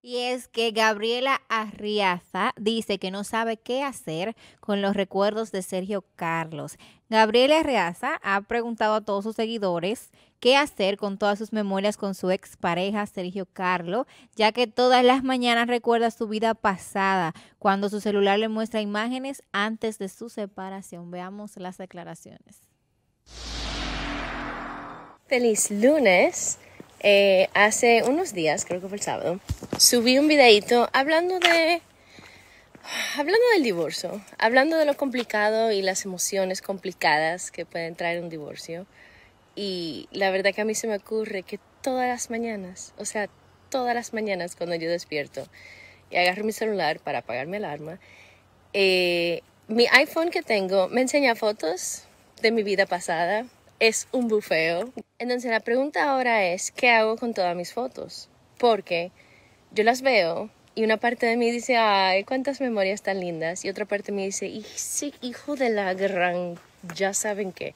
Y es que Gabriela Arriaza dice que no sabe qué hacer con los recuerdos de Sergio Carlos. Gabriela Arriaza ha preguntado a todos sus seguidores qué hacer con todas sus memorias con su expareja Sergio Carlos, ya que todas las mañanas recuerda su vida pasada cuando su celular le muestra imágenes antes de su separación. Veamos las declaraciones. Feliz lunes. Eh, hace unos días, creo que fue el sábado, subí un videito hablando de... Hablando del divorcio, hablando de lo complicado y las emociones complicadas que pueden traer un divorcio. Y la verdad que a mí se me ocurre que todas las mañanas, o sea, todas las mañanas cuando yo despierto y agarro mi celular para apagar mi alarma, eh, mi iPhone que tengo me enseña fotos de mi vida pasada, es un bufeo. Entonces la pregunta ahora es, ¿qué hago con todas mis fotos? Porque yo las veo y una parte de mí dice, ay, cuántas memorias tan lindas. Y otra parte me dice, hijo de la gran, ya saben qué.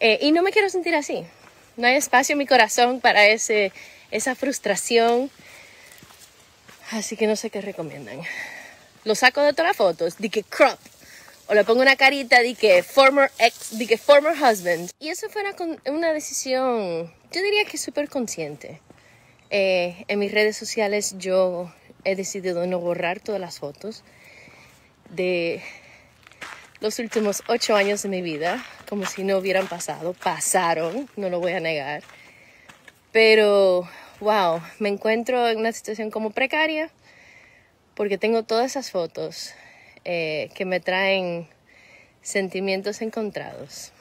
Eh, y no me quiero sentir así. No hay espacio en mi corazón para ese, esa frustración. Así que no sé qué recomiendan. Lo saco de todas las fotos. Dije, crop, o le pongo una carita de que former ex, de que former husband. Y eso fue una, una decisión, yo diría que súper consciente. Eh, en mis redes sociales yo he decidido no borrar todas las fotos de los últimos ocho años de mi vida, como si no hubieran pasado. Pasaron, no lo voy a negar. Pero, wow, me encuentro en una situación como precaria porque tengo todas esas fotos eh, que me traen sentimientos encontrados.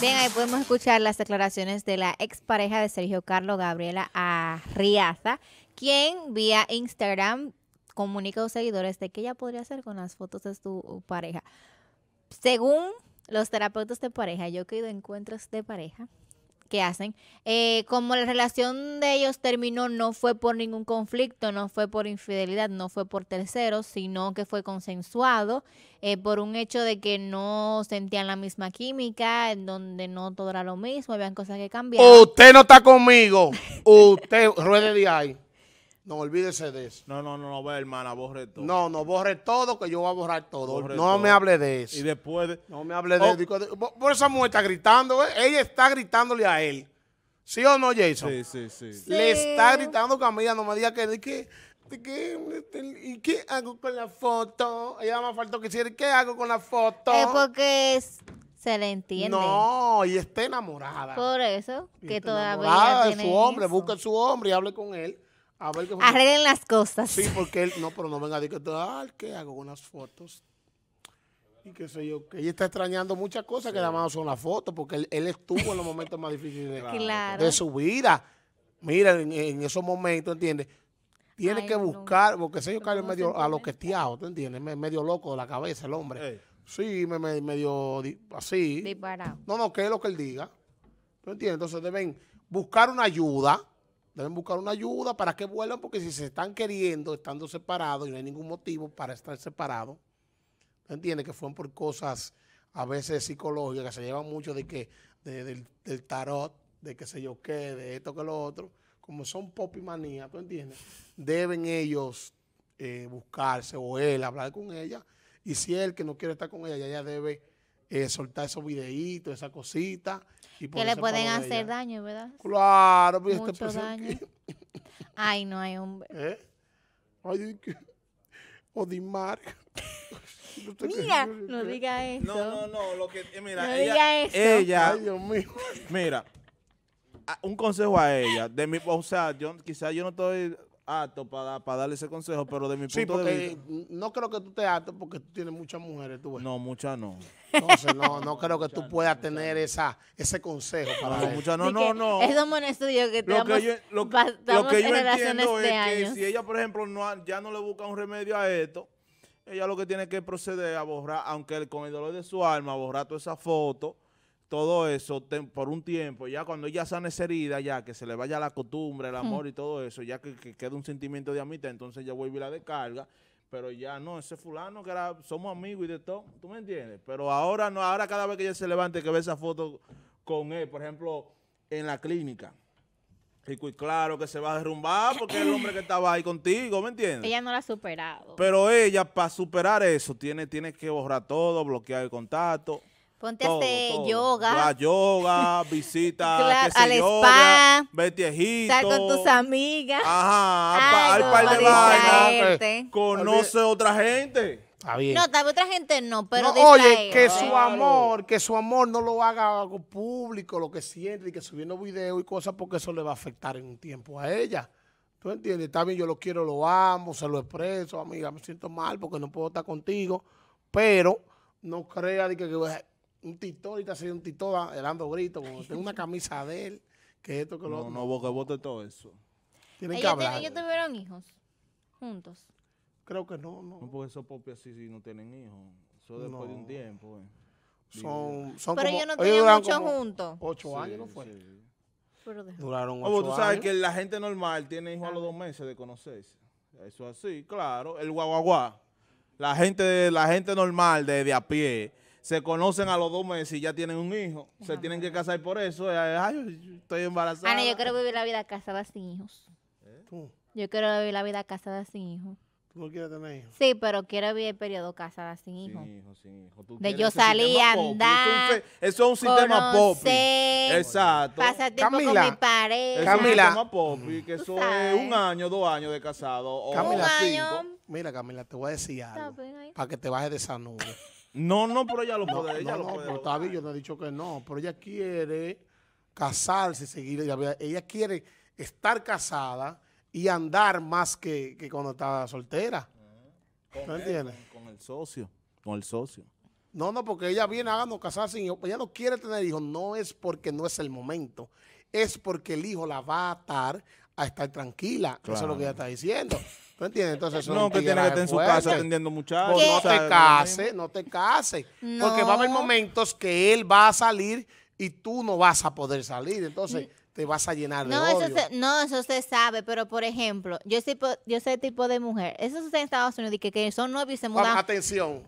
Bien, ahí podemos escuchar las declaraciones de la expareja de Sergio Carlos Gabriela Arriaza, quien vía Instagram comunica a sus seguidores de qué ella podría hacer con las fotos de su pareja. Según los terapeutas de pareja, yo he ido a encuentros de pareja, que hacen, eh, como la relación de ellos terminó, no fue por ningún conflicto, no fue por infidelidad, no fue por terceros, sino que fue consensuado eh, por un hecho de que no sentían la misma química, en donde no todo era lo mismo, habían cosas que cambiaban. Usted no está conmigo, usted ruede de ahí. No, olvídese de eso. No, no, no, no, hermana, borre todo. No, no, borre todo, que yo voy a borrar todo. no me hable de eso. Y después... No me hable de oh. eso. Por esa mujer está gritando, ¿eh? ella está gritándole a él. ¿Sí o no, Jason? Sí, sí, sí. Le está gritando Camila, no me diga que... Este, ¿Y qué hago con la foto? Ella más faltó que hiciera, ¿qué hago con la foto? Es porque Se le entiende. No, y está enamorada. Por eso, que todavía tiene su hombre, busque su hombre y hable con él. A Arreglen las cosas. Sí, porque él, no, pero no venga a decir que, ah, ¿qué hago con fotos? Y qué sé yo, que ella está extrañando muchas cosas que además son las fotos, porque él, estuvo en los momentos más difíciles de, su vida. Mira, en, esos momentos, ¿entiendes? Tiene que buscar, porque sé yo, Carlos, medio medio lo que ¿te entiendes? Medio loco de la cabeza el hombre. Sí, me, medio así. Disparado. No, no, que es lo que él diga. ¿Tú entiendes? Entonces deben buscar una ayuda deben buscar una ayuda para que vuelvan, porque si se están queriendo, estando separados y no hay ningún motivo para estar separados, entiende que fueron por cosas a veces psicológicas, se llevan mucho de que del, tarot, de qué sé yo qué, de esto que lo otro, como son pop y manía, ¿tú entiendes? Deben ellos eh, buscarse o él hablar con ella y si él que no quiere estar con ella, ella debe eh, soltar esos videitos, esas cositas. Que le pueden hacer daño, ¿verdad? Claro, pues Mucho daño. Ay, no hay hombre. ¿Eh? Ay, que... Odimar. mira, no diga eso. No, no, no. Lo que, eh, mira, ella, diga Ella, Ay, Dios mío. mira, un consejo a ella. De mi, o sea, yo, quizás yo no estoy apto para, para darle ese consejo, pero de mi punto de vista... no creo que tú te apto porque tú tienes muchas mujeres, tú No, muchas no. Entonces, no, no creo que tú puedas tener esa, ese consejo para no, muchas no, no, no. Es un estudio que lo que yo, lo, que yo entiendo es que si ella, por ejemplo, ya no le busca un remedio a esto, ella lo que tiene que proceder a borrar, aunque el, con el dolor de su alma, borrar toda esa foto todo eso por un tiempo, ya cuando ella sane esa herida, ya que se le vaya la costumbre, el amor y todo eso, ya que, queda un sentimiento de amistad, entonces ya vuelve la descarga pero ya no, ese fulano que era, somos amigos y de todo, ¿tú me entiendes? Pero ahora no, ahora cada vez que ella se levante que ve esa foto con él, por ejemplo, en la clínica, y claro que se va a derrumbar porque el hombre que estaba ahí contigo, ¿me entiendes? Ella no la ha superado. Pero ella, para superar eso, tiene, tiene que borrar todo, bloquear el contacto. Ponte a hacer yoga. La yoga, visita al spa. Vete Estar con tus amigas. Ajá, al par de vainas. Conoce a otra gente. Está bien. No, tal vez otra gente no, pero Oye, que su amor, que su amor no lo haga algo público, lo que siente, y que subiendo videos y cosas, porque eso le va a afectar en un tiempo a ella. ¿Tú entiendes? También yo lo quiero, lo amo, se lo expreso, amiga, me siento mal porque no puedo estar contigo, pero no crea de que, que un tito, ahorita sería un tito dando ah, gritos, como tengo una camisa de él, que esto, que lo otro. No, no, que vote todo eso. Tienen que Ellos, tuvieron hijos juntos. Creo que no, no. No, porque esos propios así no tienen hijos. Eso después de un tiempo. Eh. Son, son Pero ellos no tenían mucho juntos. Ocho años, ¿no fue? Pero Duraron ah, pues, ocho años. tú sabes que la gente normal tiene hijos a los ah. dos meses de conocerse. Eso así, claro. El guaguaguá. La gente, la gente normal de, de a pie se conocen a los dos meses y ya tienen un hijo. se tienen que casar por eso. Eh, ay, estoy embarazada. Ana, yo quiero vivir la vida casada sin hijos. Yo quiero vivir la vida casada sin hijos. ¿Tú no quieres tener hijos? Sí, pero quiero vivir el periodo casada sin hijos. Sin hijos, sin hijos. De yo salir a andar. Eso es un, sistema pop. Exacto. Pasar Camila, con mi pareja. Camila. un que eso es un año, dos años de casado. Camila, año. Mira, Camila, te voy a decir algo. Para que te bajes de esa nube. No, no, pero ella lo puede. No, ella pero yo no he dicho que no. Pero ella quiere casarse, seguir. Ella, quiere estar casada y andar más que, cuando estaba soltera. Ah, ¿No entiendes? Con, el socio, con el socio. No, no, porque ella viene a casar casarse y ella no quiere tener hijos. No es porque no es el momento. Es porque el hijo la va a atar a estar tranquila. Eso es lo que ella está diciendo. ¿Tú entiendes? Entonces, no, que tiene que estar en su casa atendiendo muchachos. no te cases, no te cases. Porque va a haber momentos que él va a salir y tú no vas a poder salir. Entonces, te vas a llenar de eso odio. Se, no, eso se sabe, pero por ejemplo, yo soy, yo soy tipo de mujer. Eso se en Estados Unidos, que, son novios y se mudan. atención.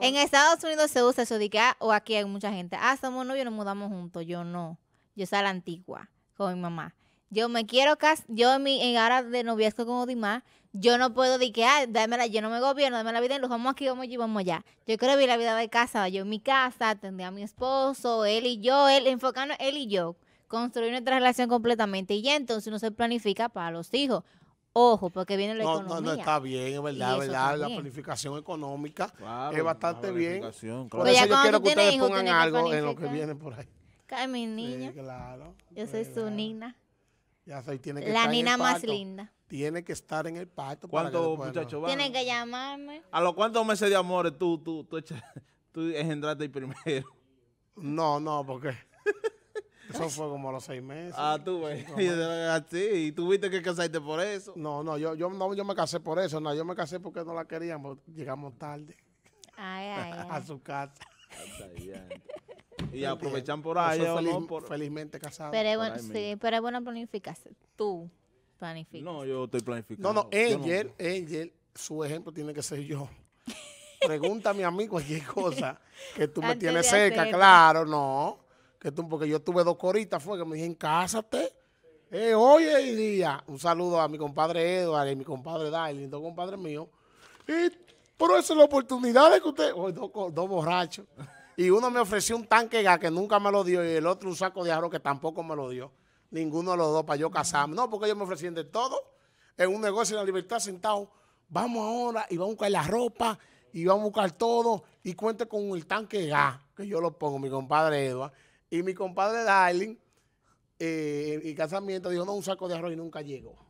En Estados Unidos se usa eso, de que, ah, o aquí hay mucha gente, ah, somos novios y nos mudamos juntos. Yo no. Yo soy la antigua con mi mamá. Yo me quiero casar, yo en mi en ahora de noviazgo con Odimar, yo no puedo decir que, ah, dámela, yo no me gobierno, dame la vida en luz, vamos aquí, vamos allí, vamos allá. Yo quiero vivir la vida de casa, yo en mi casa, atender a mi esposo, él y yo, él, enfocando, él y yo, construir nuestra relación completamente y entonces uno se planifica para los hijos. Ojo, porque viene la no, economía. No, no, está bien, es verdad, verdad. La planificación económica es bastante bien. Claro. Por eso yo quiero que ustedes pongan algo en lo que viene por ahí. Cae mi niña. claro. Yo soy su niña la niña más linda. Tiene que estar en el pacto. ¿Cuántos muchachos que llamarme. ¿A los cuantos meses de amores tú, tú, tú, tú engendraste el primero? No, no, porque eso fue como a los seis meses. Ah, tú Sí, y tuviste que casarte por eso. No, no, yo, no, yo me casé por eso. No, yo me casé porque no la queríamos. Llegamos tarde a su casa y aprovechan por ahí. felizmente casado. Pero es bueno, sí, pero planificarse. Tú planificas. No, yo estoy planificando. No, no, Angel, Angel, su ejemplo tiene que ser yo. Pregúntame a amigo cualquier cosa que tú me tienes cerca, claro, no. Que tú, porque yo tuve dos coritas, fue que me dijeron, cásate. hoy eh, oye, día, un saludo a mi compadre Eduardo y mi compadre Dale, dos compadres míos. Y, por eso es la oportunidad de que usted, dos, dos borrachos. Y uno me ofreció un tanque gas que nunca me lo dio y el otro un saco de arroz que tampoco me lo dio. Ninguno de los dos para yo casarme. No, porque ellos me ofrecían de todo en un negocio de la libertad sentado. Vamos ahora y vamos a buscar la ropa y vamos a buscar todo y cuente con el tanque gas que yo lo pongo, mi compadre Eduard. Y mi compadre Darling, y eh, casamiento, dijo, no, un saco de arroz y nunca llegó.